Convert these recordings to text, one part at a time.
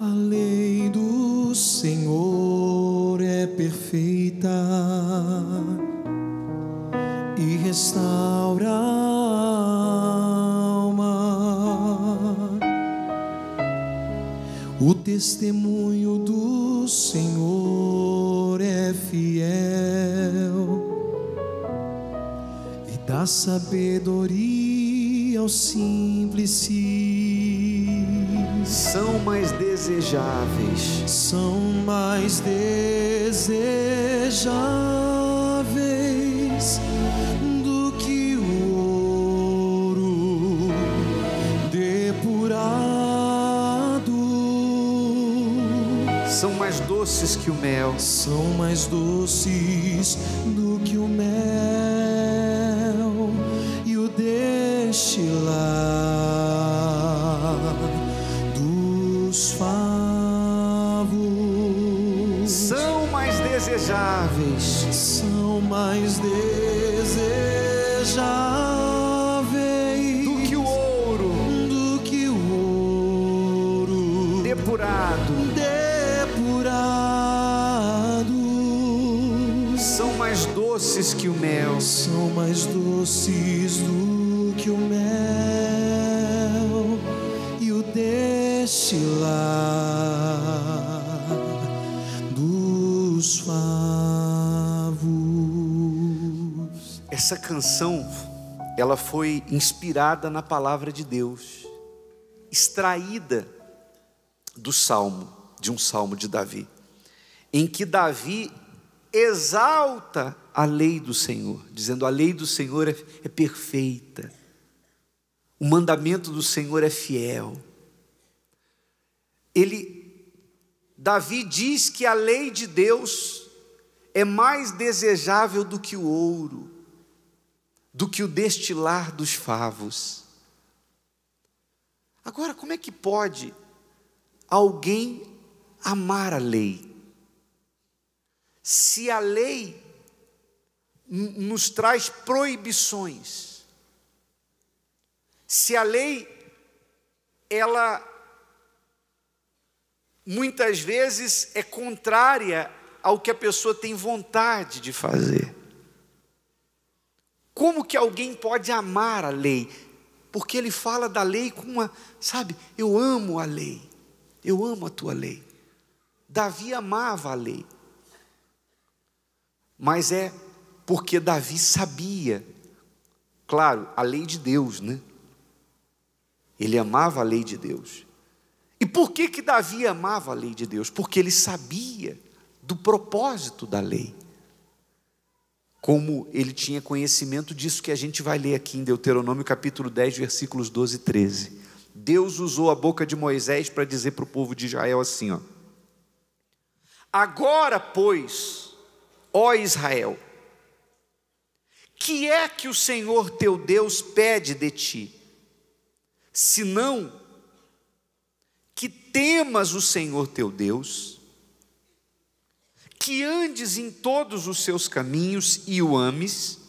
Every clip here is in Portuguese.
A lei do Senhor é perfeita e restaura a alma. O testemunho do Senhor é fiel e dá sabedoria ao simples são mais desejáveis. São mais desejáveis do que o ouro depurado. São mais doces que o mel. São mais doces do que o mel e o destilar. favos são mais desejáveis, são mais desejáveis do que o ouro, do que o ouro depurado, depurado, são mais doces que o mel, são mais doces do que o mel. destilar dos favos. Essa canção, ela foi inspirada na palavra de Deus, extraída do salmo, de um salmo de Davi, em que Davi exalta a lei do Senhor, dizendo: a lei do Senhor é, é perfeita. O mandamento do Senhor é fiel ele Davi diz que a lei de Deus é mais desejável do que o ouro, do que o destilar dos favos. Agora, como é que pode alguém amar a lei? Se a lei nos traz proibições, se a lei ela muitas vezes é contrária ao que a pessoa tem vontade de fazer. Como que alguém pode amar a lei? Porque ele fala da lei com uma, sabe, eu amo a lei, eu amo a tua lei. Davi amava a lei, mas é porque Davi sabia, claro, a lei de Deus, né? Ele amava a lei de Deus. E por que que Davi amava a lei de Deus? Porque ele sabia do propósito da lei. Como ele tinha conhecimento disso que a gente vai ler aqui em Deuteronômio capítulo 10, versículos 12 e 13. Deus usou a boca de Moisés para dizer para o povo de Israel assim, ó: Agora, pois, ó Israel, que é que o Senhor teu Deus pede de ti, senão que temas o Senhor teu Deus, que andes em todos os seus caminhos e o ames,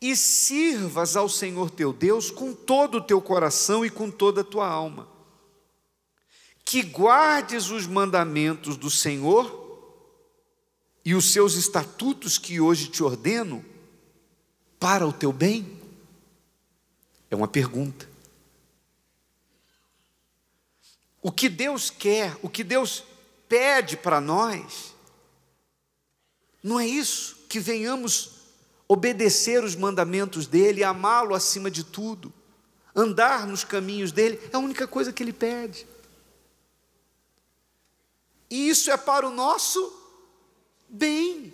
e sirvas ao Senhor teu Deus com todo o teu coração e com toda a tua alma, que guardes os mandamentos do Senhor e os seus estatutos que hoje te ordeno para o teu bem? É uma pergunta. O que Deus quer, o que Deus pede para nós, não é isso, que venhamos obedecer os mandamentos dEle, amá-lo acima de tudo, andar nos caminhos dEle, é a única coisa que Ele pede. E isso é para o nosso bem.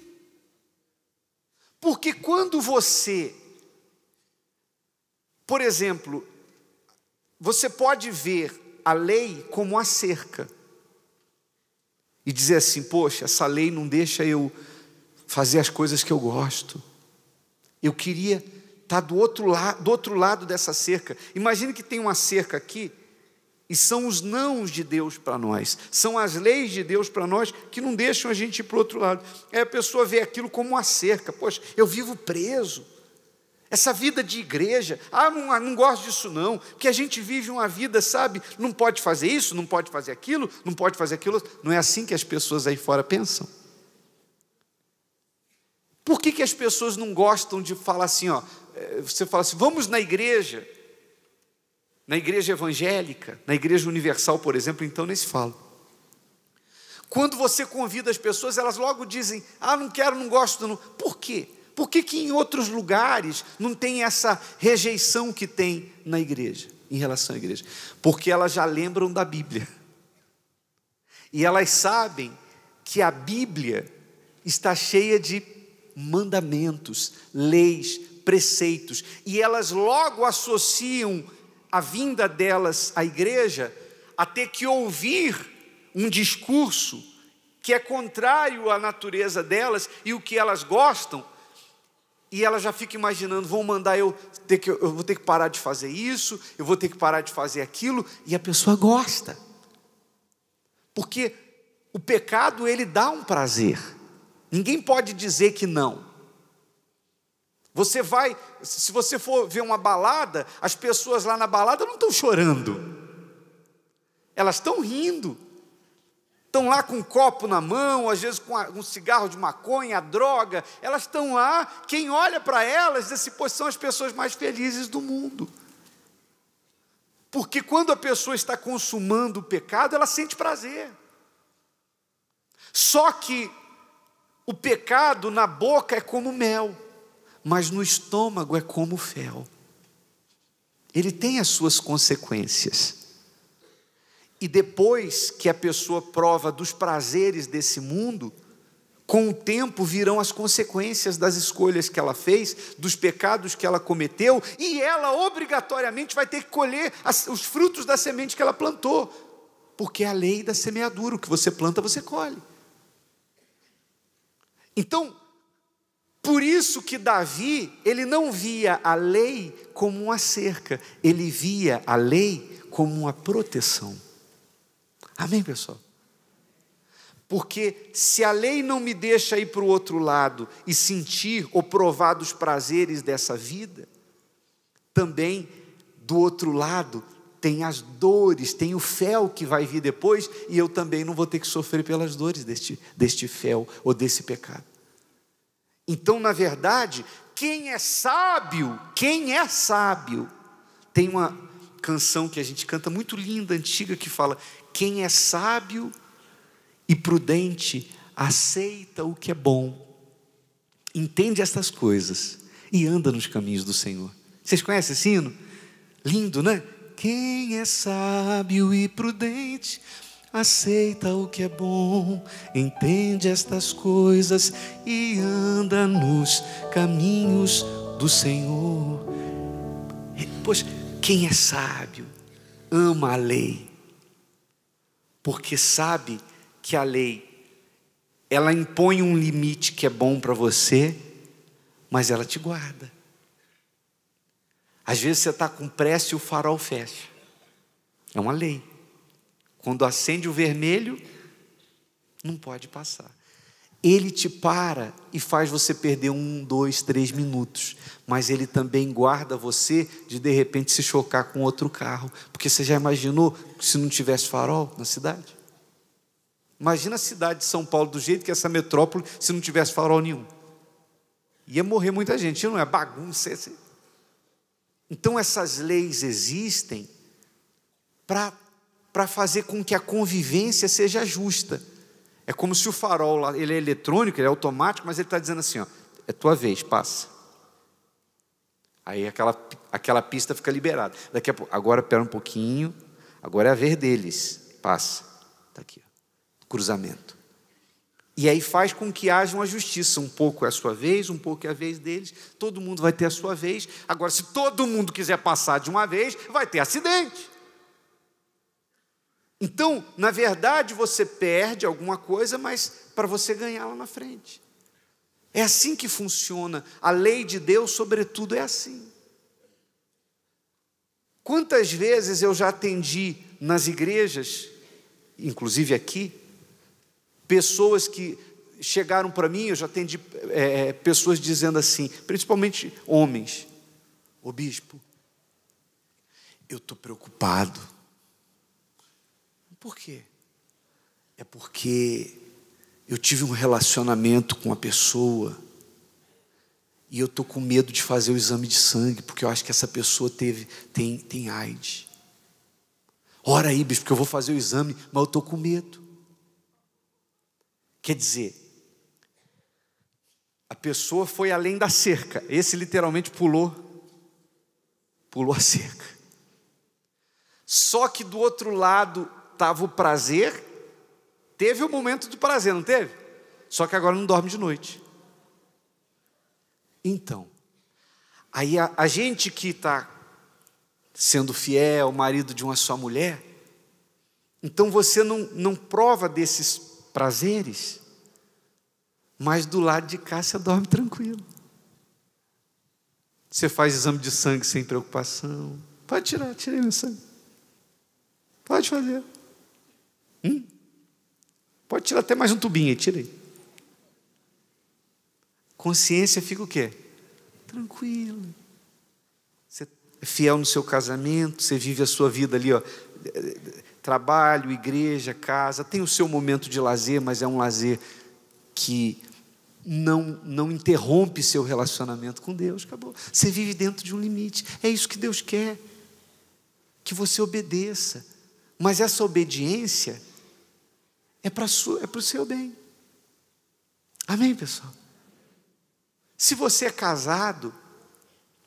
Porque quando você, por exemplo, você pode ver a lei como a cerca. E dizer assim: poxa, essa lei não deixa eu fazer as coisas que eu gosto. Eu queria estar tá do outro, la do outro lado dessa cerca. Imagine que tem uma cerca aqui, e são os nãos de Deus para nós, são as leis de Deus para nós que não deixam a gente ir para o outro lado. É a pessoa vê aquilo como uma cerca. Poxa, eu vivo preso essa vida de igreja, ah, não, ah, não gosto disso não, porque a gente vive uma vida, sabe, não pode fazer isso, não pode fazer aquilo, não pode fazer aquilo. Não é assim que as pessoas aí fora pensam. Por que, que as pessoas não gostam de falar assim, ó, eh, você fala assim, vamos na igreja, na igreja evangélica, na igreja universal, por exemplo, então nem se fala. Quando você convida as pessoas, elas logo dizem, ah, não quero, não gosto, não. Por quê? Por que, que em outros lugares não tem essa rejeição que tem na igreja, em relação à igreja? Porque elas já lembram da Bíblia. E elas sabem que a Bíblia está cheia de mandamentos, leis, preceitos, e elas logo associam a vinda delas à igreja a ter que ouvir um discurso que é contrário à natureza delas e o que elas gostam, e ela já fica imaginando, vão mandar eu ter que eu vou ter que parar de fazer isso, eu vou ter que parar de fazer aquilo, e a pessoa gosta. Porque o pecado ele dá um prazer. Ninguém pode dizer que não. Você vai, se você for ver uma balada, as pessoas lá na balada não estão chorando. Elas estão rindo. Estão lá com um copo na mão, às vezes com um cigarro de maconha, droga. Elas estão lá. Quem olha para elas diz assim: pois são as pessoas mais felizes do mundo. Porque quando a pessoa está consumando o pecado, ela sente prazer. Só que o pecado na boca é como mel, mas no estômago é como fel. Ele tem as suas consequências. E depois que a pessoa prova dos prazeres desse mundo, com o tempo virão as consequências das escolhas que ela fez, dos pecados que ela cometeu, e ela obrigatoriamente vai ter que colher as, os frutos da semente que ela plantou, porque é a lei da semeadura: o que você planta, você colhe. Então, por isso que Davi, ele não via a lei como uma cerca, ele via a lei como uma proteção. Amém, pessoal? Porque se a lei não me deixa ir para o outro lado e sentir ou provar dos prazeres dessa vida, também do outro lado tem as dores, tem o fel que vai vir depois, e eu também não vou ter que sofrer pelas dores deste, deste fel ou desse pecado. Então, na verdade, quem é sábio, quem é sábio, tem uma canção que a gente canta, muito linda, antiga, que fala: Quem é sábio e prudente aceita o que é bom, entende estas coisas e anda nos caminhos do Senhor. Vocês conhecem esse hino? Lindo, né? Quem é sábio e prudente aceita o que é bom, entende estas coisas e anda nos caminhos do Senhor. Poxa, quem é sábio ama a lei, porque sabe que a lei ela impõe um limite que é bom para você, mas ela te guarda. Às vezes você está com pressa e o farol fecha. É uma lei. Quando acende o vermelho, não pode passar. Ele te para e faz você perder um, dois, três minutos, mas ele também guarda você de de repente se chocar com outro carro, porque você já imaginou se não tivesse farol na cidade? Imagina a cidade de São Paulo do jeito que essa metrópole se não tivesse farol nenhum. Ia morrer muita gente, não é bagunça. Então essas leis existem para fazer com que a convivência seja justa. É como se o farol lá, ele é eletrônico, ele é automático, mas ele está dizendo assim: ó, é tua vez, passa. Aí aquela, aquela pista fica liberada. Daqui a pouco, agora pera um pouquinho, agora é a vez deles, passa. Está aqui, ó, cruzamento. E aí faz com que haja uma justiça. Um pouco é a sua vez, um pouco é a vez deles. Todo mundo vai ter a sua vez. Agora, se todo mundo quiser passar de uma vez, vai ter acidente. Então, na verdade, você perde alguma coisa, mas para você ganhar lá na frente. É assim que funciona. A lei de Deus, sobretudo, é assim. Quantas vezes eu já atendi nas igrejas, inclusive aqui, pessoas que chegaram para mim, eu já atendi é, é pessoas dizendo assim, principalmente homens: Ô bispo, eu estou preocupado por quê? É porque eu tive um relacionamento com a pessoa e eu estou com medo de fazer o exame de sangue, porque eu acho que essa pessoa teve, tem, tem AIDS. Ora aí, bicho, porque eu vou fazer o exame, mas eu estou com medo. Quer dizer, a pessoa foi além da cerca. Esse literalmente pulou, pulou a cerca. Só que do outro lado estava o prazer, teve o momento do prazer, não teve? Só que agora não dorme de noite. Então, aí a, a gente que está sendo fiel, marido de uma só mulher, então você não, não prova desses prazeres, mas do lado de cá você dorme tranquilo. Você faz exame de sangue sem preocupação. Pode tirar, tirei meu sangue. Pode fazer. Hum? Pode tirar até mais um tubinho tira aí. Consciência fica o quê? Tranquila. Você é fiel no seu casamento, você vive a sua vida ali, ó. Trabalho, igreja, casa, tem o seu momento de lazer, mas é um lazer que não, não interrompe seu relacionamento com Deus. Acabou. Você vive dentro de um limite. É isso que Deus quer. Que você obedeça. Mas essa obediência é para é o seu bem. Amém, pessoal? Se você é casado,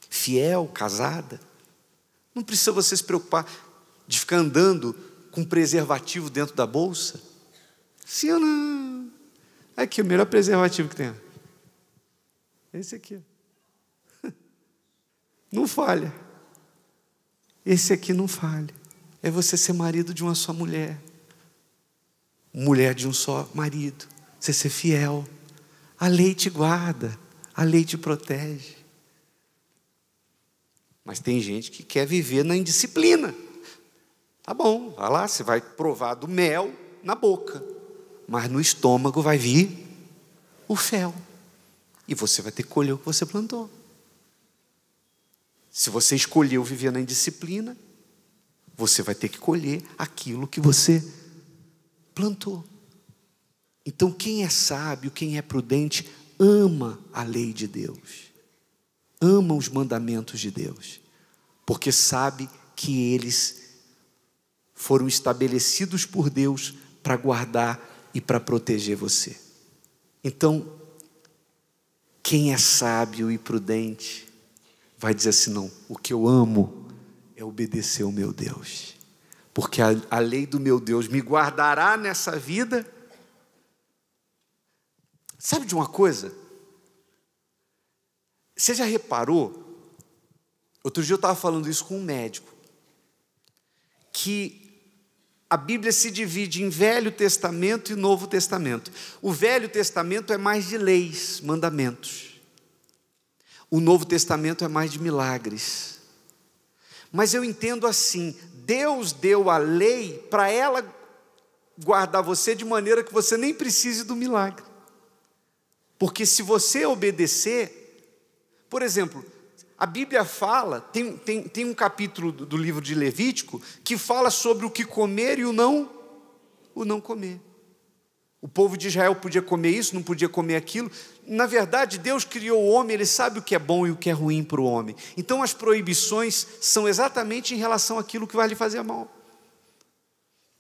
fiel, casada, não precisa você se preocupar de ficar andando com preservativo dentro da bolsa. Sim ou não? Aqui, o melhor preservativo que tem. É esse aqui. Não falha. Esse aqui não falha. É você ser marido de uma só mulher mulher de um só marido, você ser fiel. A lei te guarda, a lei te protege. Mas tem gente que quer viver na indisciplina. Tá bom, vai lá, você vai provar do mel na boca, mas no estômago vai vir o fel. E você vai ter que colher o que você plantou. Se você escolheu viver na indisciplina, você vai ter que colher aquilo que você plantou. Então, quem é sábio, quem é prudente, ama a lei de Deus, ama os mandamentos de Deus, porque sabe que eles foram estabelecidos por Deus para guardar e para proteger você. Então, quem é sábio e prudente vai dizer assim: não, o que eu amo é obedecer o meu Deus porque a, a lei do meu Deus me guardará nessa vida. Sabe de uma coisa? Você já reparou? Outro dia eu estava falando isso com um médico, que a Bíblia se divide em Velho Testamento e Novo Testamento. O Velho Testamento é mais de leis, mandamentos. O Novo Testamento é mais de milagres. Mas eu entendo assim: Deus deu a lei para ela guardar você de maneira que você nem precise do milagre. Porque se você obedecer, por exemplo, a Bíblia fala, tem, tem, tem um capítulo do, livro de Levítico que fala sobre o que comer e o não, o não comer. O povo de Israel podia comer isso, não podia comer aquilo. Na verdade, Deus criou o homem, ele sabe o que é bom e o que é ruim para o homem. Então, as proibições são exatamente em relação àquilo que vai lhe fazer mal.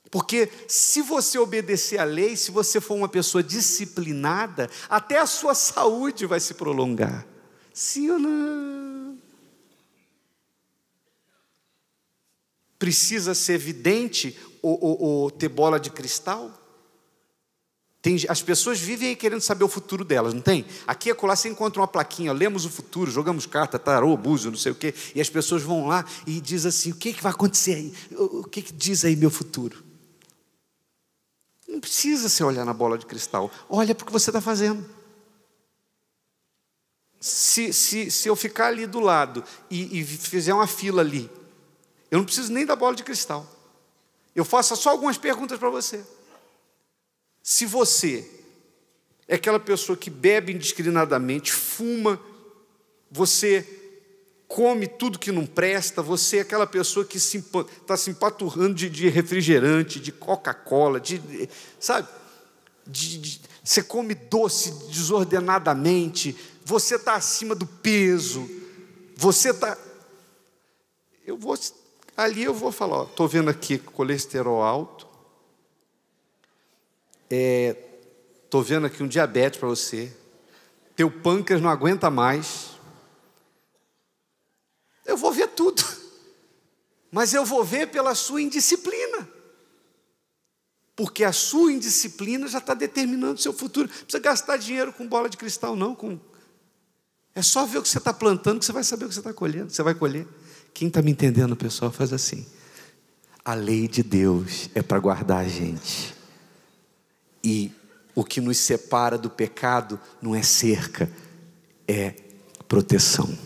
Porque se você obedecer à lei, se você for uma pessoa disciplinada, até a sua saúde vai se prolongar. Sim ou não? Precisa ser vidente ou, ou, ou ter bola de cristal? Tem, as pessoas vivem aí querendo saber o futuro delas, não tem? Aqui e acolá você encontra uma plaquinha, lemos o futuro, jogamos carta, tarô, búzio, não sei o quê, e as pessoas vão lá e diz assim: o que, é que vai acontecer aí? O que, é que diz aí meu futuro? Não precisa você olhar na bola de cristal, olha para o que você está fazendo. Se, se, se eu ficar ali do lado e, e fizer uma fila ali, eu não preciso nem da bola de cristal. Eu faço só algumas perguntas para você. Se você é aquela pessoa que bebe indiscriminadamente, fuma, você come tudo que não presta, você é aquela pessoa que está se, tá se empaturrando de, de refrigerante, de Coca-Cola, de, de, sabe? De, de, você come doce desordenadamente, você está acima do peso, você está. Eu vou ali eu vou falar, estou vendo aqui colesterol alto, estou é, vendo aqui um diabetes para você, teu pâncreas não aguenta mais. Eu vou ver tudo, mas eu vou ver pela sua indisciplina, porque a sua indisciplina já está determinando o seu futuro. Não precisa gastar dinheiro com bola de cristal, não. Com... É só ver o que você está plantando que você vai saber o que você está colhendo, você vai colher. Quem está me entendendo, pessoal, faz assim. A lei de Deus é para guardar a gente. E o que nos separa do pecado não é cerca, é proteção.